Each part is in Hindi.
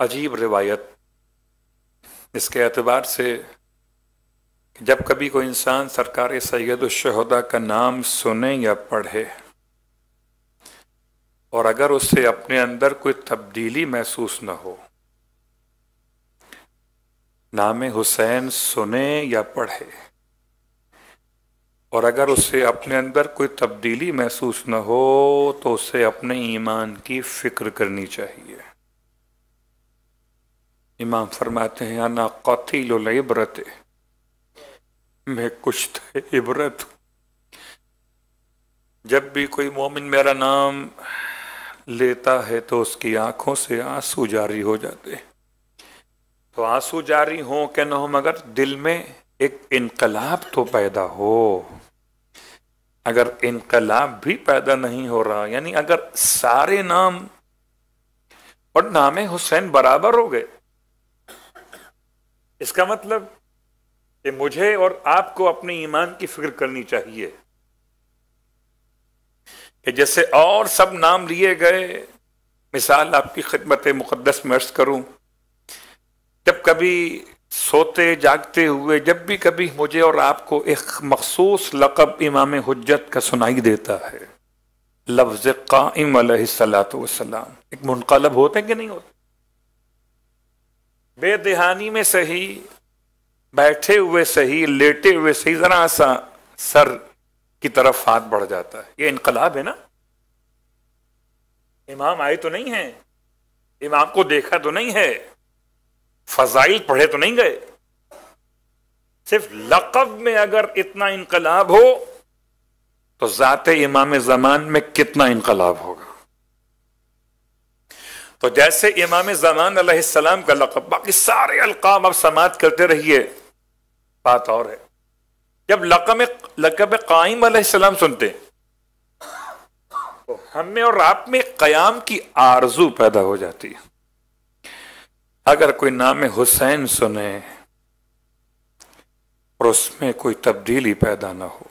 अजीब रिवायत इसके एतबार से जब कभी कोई इंसान सरकार सैद शहदा का नाम सुने या पढ़े और अगर उससे अपने अंदर कोई तब्दीली महसूस न हो नाम हुसैन सुने या पढ़े और अगर उसे अपने अंदर कोई तब्दीली महसूस न हो तो उसे अपने ईमान की फ़िक्र करनी चाहिए इमाम फरमाते हैं आना कतिल इबरत मैं कुछ थे तो इबरत जब भी कोई मोमिन मेरा नाम लेता है तो उसकी आंखों से आंसू जारी हो जाते तो आंसू जारी हो क्या न हो मगर दिल में एक इनकलाब तो पैदा हो अगर इनकलाब भी पैदा नहीं हो रहा यानी अगर सारे नाम और नाम हुसैन बराबर हो गए इसका मतलब कि मुझे और आपको अपने ईमान की फिक्र करनी चाहिए कि जैसे और सब नाम लिए गए मिसाल आपकी खिदमत मुकदस मर्ज करूं जब कभी सोते जागते हुए जब भी कभी मुझे और आपको एक मखसूस लकब इमाम हजत का सुनाई देता है लफ्ज कायम सलाम एक मुनकलब होते कि नहीं होते बेदहानी में सही बैठे हुए सही लेटे हुए सही जरा सा सर की तरफ हाथ बढ़ जाता है ये इनकलाब है ना इमाम आए तो नहीं है इमाम को देखा तो नहीं है फजाइल पढ़े तो नहीं गए सिर्फ लकब में अगर इतना इनकलाब हो तो ज़ात इमाम जमान में कितना इनकलाब होगा तो जैसे इमाम जमान सलाम का लकब बाकी सारे अलकाम आप समात करते रहिए बात और है जब लकब लकब कायम सलाम सुनते तो हमें और आप में कयाम की आरजू पैदा हो जाती है अगर कोई नाम हुसैन सुने और उसमें कोई तब्दीली पैदा ना हो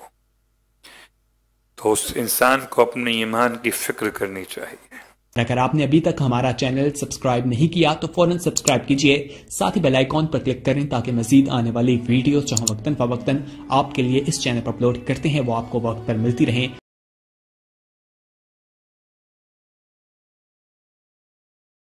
तो उस इंसान को अपने ईमान की फिक्र करनी चाहिए अगर आपने अभी तक हमारा चैनल सब्सक्राइब नहीं किया तो फौरन सब्सक्राइब कीजिए साथ ही बेल आइकॉन पर क्लिक करें ताकि मजीद आने वाली वीडियो जहां वक्तन फवक्तन आपके लिए इस चैनल पर अपलोड करते हैं वो आपको वक्त पर मिलती रहें